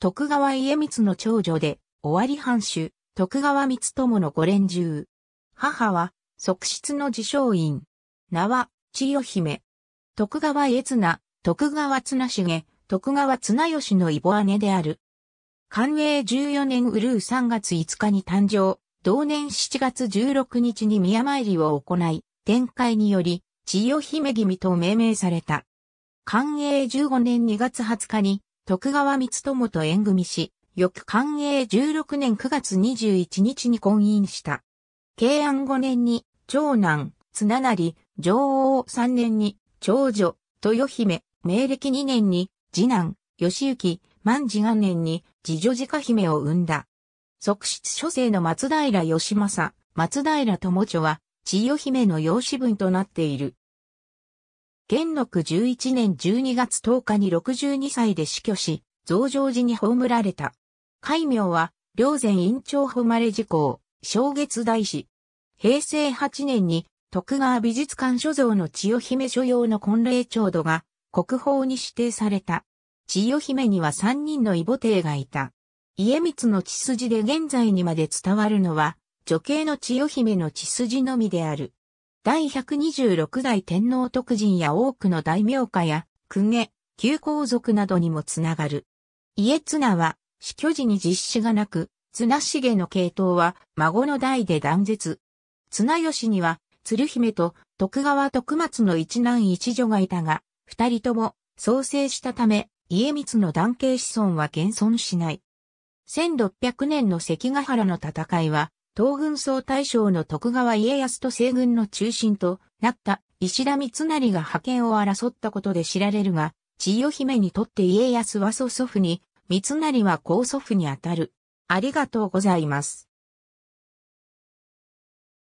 徳川家光の長女で、尾張藩主、徳川光友の五連中。母は、側室の自称院。名は、千代姫。徳川家綱、徳川綱重、徳川綱吉の異母姉である。寛永14年うるう3月5日に誕生、同年7月16日に宮参りを行い、展開により、千代姫君と命名された。寛永15年2月20日に、徳川光友と縁組し、翌寛永16年9月21日に婚姻した。慶安5年に、長男、綱成、女王3年に、長女、豊姫、明暦2年に、次男、義行、万次元年に、次女自家姫を生んだ。即室諸生の松平義政、松平友著は、千代姫の養子分となっている。元禄11年12月10日に62歳で死去し、増上寺に葬られた。戒名は、両前院長誉れ事項、正月大師。平成8年に、徳川美術館所蔵の千代姫所用の婚礼調度が、国宝に指定された。千代姫には3人の異母帝がいた。家光の血筋で現在にまで伝わるのは、女系の千代姫の血筋のみである。第126代天皇徳人や多くの大名家や、公家、旧皇族などにもつながる。家綱は、死去時に実施がなく、綱重の系統は、孫の代で断絶。綱吉には、鶴姫と徳川徳松の一男一女がいたが、二人とも創生したため、家光の男系子孫は現存しない。1600年の関ヶ原の戦いは、東軍総大将の徳川家康と西軍の中心となった石田三成が覇権を争ったことで知られるが、千代姫にとって家康は祖祖父に、三成は高祖父にあたる。ありがとうございます。